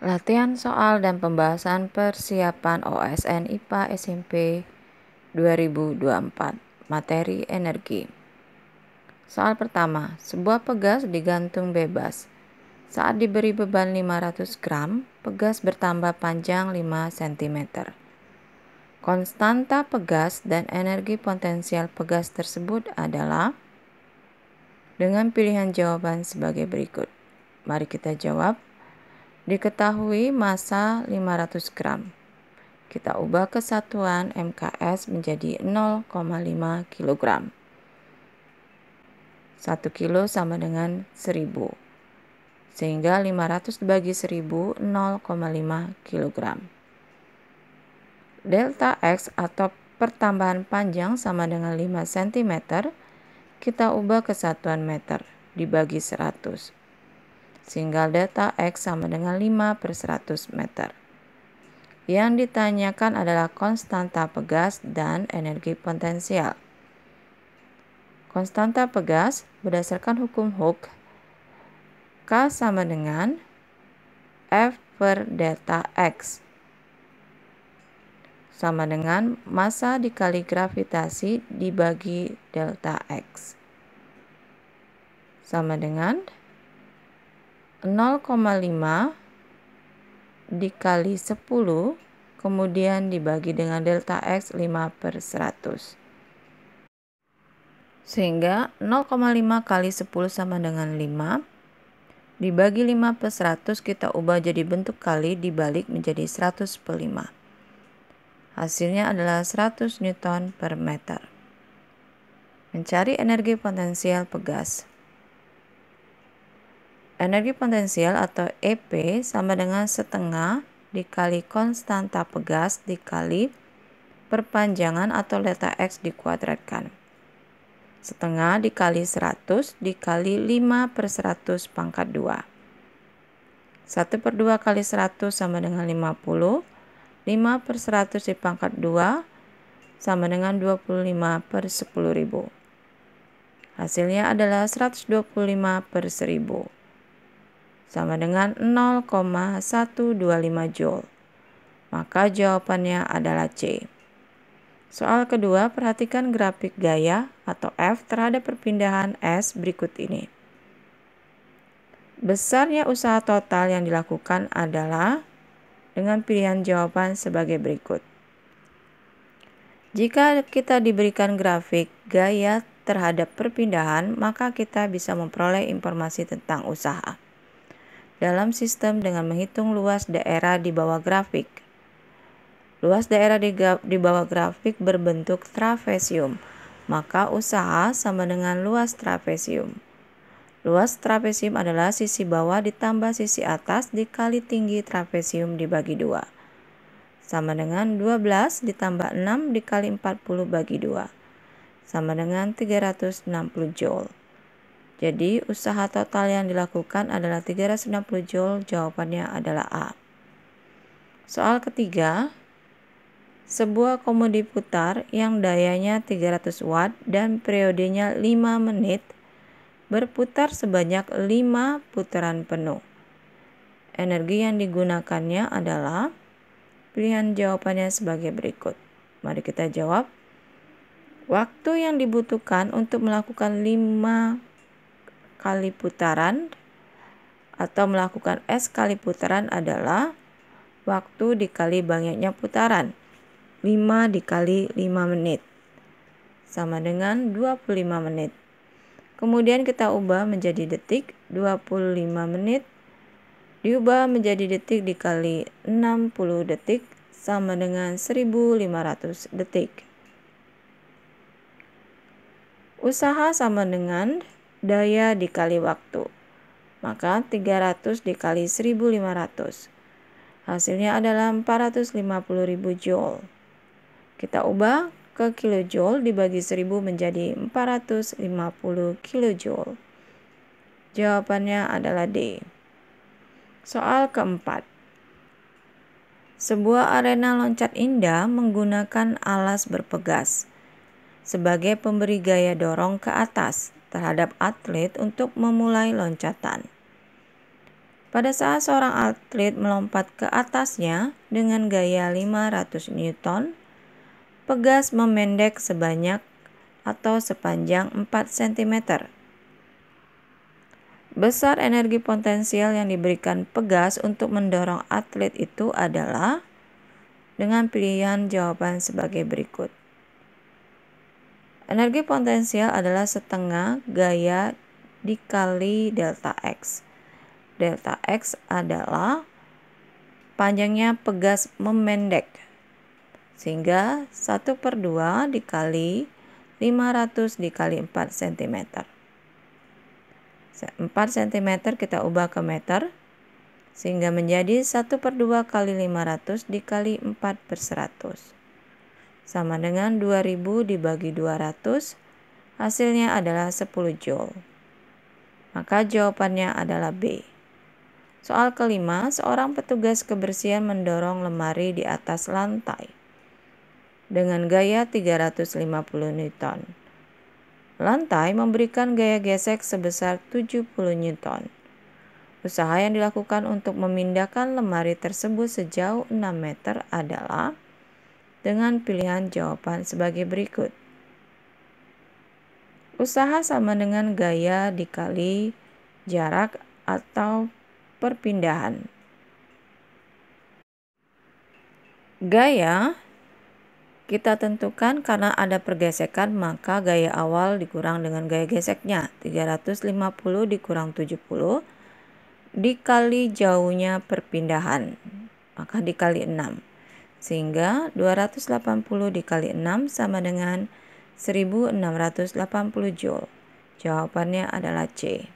latihan soal dan pembahasan persiapan OSN IPA SMP 2024, materi energi. Soal pertama, sebuah pegas digantung bebas. Saat diberi beban 500 gram, pegas bertambah panjang 5 cm. Konstanta pegas dan energi potensial pegas tersebut adalah dengan pilihan jawaban sebagai berikut. Mari kita jawab. Diketahui massa 500 gram. Kita ubah kesatuan MKS menjadi 0,5 kg. 1 kg sama dengan 1000. Sehingga 500 dibagi 1000 0,5 kg. Delta X atau pertambahan panjang sama dengan 5 cm kita ubah kesatuan meter dibagi 100 sehingga delta X sama dengan 5 per 100 meter. Yang ditanyakan adalah konstanta pegas dan energi potensial. Konstanta pegas berdasarkan hukum Hooke, K sama dengan F per delta X sama dengan massa dikali gravitasi dibagi delta X sama dengan 0,5 dikali 10 kemudian dibagi dengan delta X 5 per 100 sehingga 0,5 kali 10 sama dengan 5 dibagi 5 per 100 kita ubah jadi bentuk kali dibalik menjadi 100 per 5 hasilnya adalah 100 Newton per meter mencari energi potensial pegas Energi potensial atau EP sama dengan setengah dikali konstanta pegas dikali perpanjangan atau delta X dikuadratkan. Setengah dikali 100 dikali 5 per 100 pangkat 2. 1 per 2 kali 100 sama dengan 50. 5 per 100 pangkat 2 sama dengan 25 per 10.000. Hasilnya adalah 125 per 1000 sama dengan 0,125 Joule. Maka jawabannya adalah C. Soal kedua, perhatikan grafik gaya atau F terhadap perpindahan S berikut ini. Besarnya usaha total yang dilakukan adalah dengan pilihan jawaban sebagai berikut. Jika kita diberikan grafik gaya terhadap perpindahan, maka kita bisa memperoleh informasi tentang usaha dalam sistem dengan menghitung luas daerah di bawah grafik. Luas daerah di, di bawah grafik berbentuk trapesium, maka usaha sama dengan luas trapesium. Luas trapesium adalah sisi bawah ditambah sisi atas dikali tinggi trapesium dibagi dua, Sama dengan 12 ditambah 6 dikali 40 bagi 2. Sama dengan 360 joule. Jadi, usaha total yang dilakukan adalah 390 joule. Jawabannya adalah A. Soal ketiga, sebuah komodi putar yang dayanya 300 watt dan periodenya 5 menit berputar sebanyak 5 putaran penuh. Energi yang digunakannya adalah pilihan jawabannya sebagai berikut. Mari kita jawab. Waktu yang dibutuhkan untuk melakukan 5 kali putaran atau melakukan S kali putaran adalah waktu dikali banyaknya putaran. 5 dikali 5 menit sama dengan 25 menit. Kemudian kita ubah menjadi detik 25 menit diubah menjadi detik dikali 60 detik sama dengan 1500 detik. Usaha sama dengan daya dikali waktu. Maka 300 dikali 1500. Hasilnya adalah 450.000 joule. Kita ubah ke kilojoule dibagi 1000 menjadi 450 kilojoule. Jawabannya adalah D. Soal keempat. Sebuah arena loncat indah menggunakan alas berpegas sebagai pemberi gaya dorong ke atas terhadap atlet untuk memulai loncatan. Pada saat seorang atlet melompat ke atasnya dengan gaya 500 Newton, pegas memendek sebanyak atau sepanjang 4 cm. Besar energi potensial yang diberikan pegas untuk mendorong atlet itu adalah dengan pilihan jawaban sebagai berikut. Energi potensial adalah setengah gaya dikali delta X. Delta X adalah panjangnya pegas memendek. Sehingga 1 per 2 dikali 500 dikali 4 cm. 4 cm kita ubah ke meter sehingga menjadi 1 per 2 kali 500 dikali 4 per 100 sama dengan 2000 dibagi 200, hasilnya adalah 10 joule. Maka jawabannya adalah B. Soal kelima, seorang petugas kebersihan mendorong lemari di atas lantai dengan gaya 350 Newton. Lantai memberikan gaya gesek sebesar 70 Newton. Usaha yang dilakukan untuk memindahkan lemari tersebut sejauh 6 meter adalah dengan pilihan jawaban sebagai berikut. Usaha sama dengan gaya dikali jarak atau perpindahan. Gaya kita tentukan karena ada pergesekan maka gaya awal dikurang dengan gaya geseknya 350 dikurang 70 dikali jauhnya perpindahan maka dikali 6 sehingga 280 dikali 6 sama dengan 1680 Joule. Jawabannya adalah C.